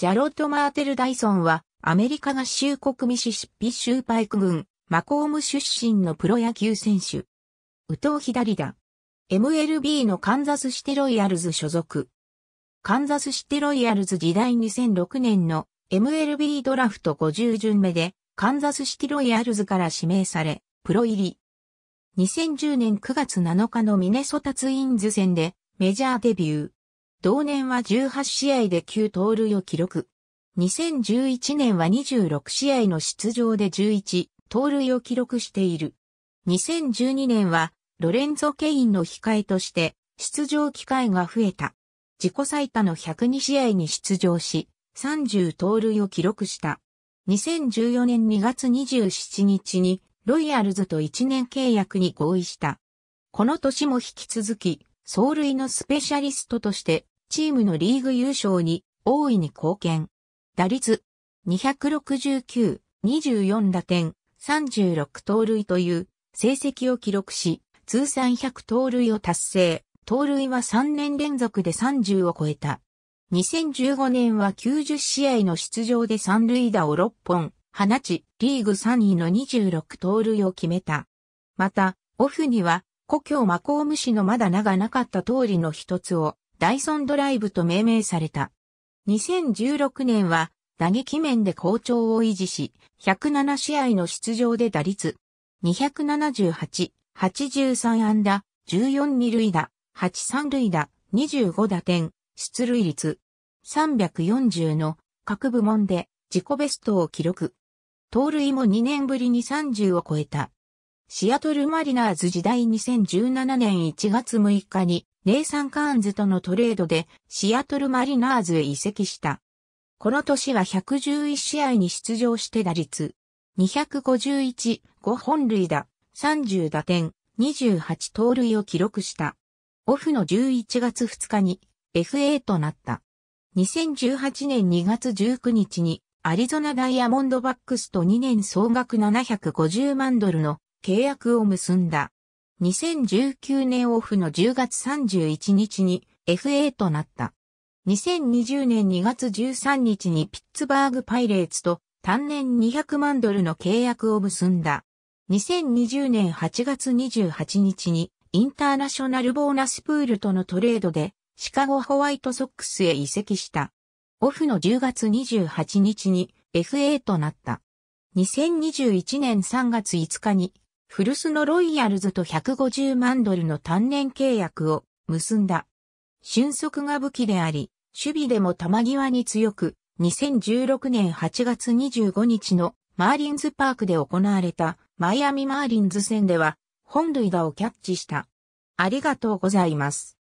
ジャロット・マーテル・ダイソンは、アメリカ合衆国ミシシッピ州パイク郡、マコーム出身のプロ野球選手。右投左打。MLB のカンザスシテロイヤルズ所属。カンザスシテロイヤルズ時代2006年の MLB ドラフト50巡目で、カンザスシテロイヤルズから指名され、プロ入り。2010年9月7日のミネソタツインズ戦でメジャーデビュー。同年は18試合で9盗塁を記録。2011年は26試合の出場で11盗塁を記録している。2012年はロレンゾ・ケインの控えとして出場機会が増えた。自己最多の102試合に出場し、30盗塁を記録した。2014年2月27日にロイヤルズと1年契約に合意した。この年も引き続き、走塁のスペシャリストとしてチームのリーグ優勝に大いに貢献。打率269、24打点、36盗塁という成績を記録し、通算100盗塁を達成。盗塁は3年連続で30を超えた。2015年は90試合の出場で三塁打を6本、放ち、リーグ3位の26盗塁を決めた。また、オフには、故郷マコーム市のまだ名がなかった通りの一つを、ダイソンドライブと命名された。2016年は打撃面で好調を維持し、107試合の出場で打率278、83安打、14二塁打、8三塁打、25打点、出塁率340の各部門で自己ベストを記録。盗塁も2年ぶりに30を超えた。シアトルマリナーズ時代2017年1月6日にネイサン・カーンズとのトレードでシアトルマリナーズへ移籍した。この年は111試合に出場して打率251、5本塁打、30打点、28盗塁を記録した。オフの11月2日に FA となった。2018年2月19日にアリゾナダイヤモンドバックスと2年総額750万ドルの契約を結んだ。2019年オフの10月31日に FA となった。2020年2月13日にピッツバーグパイレーツと単年200万ドルの契約を結んだ。2020年8月28日にインターナショナルボーナスプールとのトレードでシカゴホワイトソックスへ移籍した。オフの10月28日に FA となった。2021年3月5日に古巣のロイヤルズと150万ドルの単年契約を結んだ。俊足が武器であり、守備でも球際に強く、2016年8月25日のマーリンズパークで行われたマイアミマーリンズ戦では本塁打をキャッチした。ありがとうございます。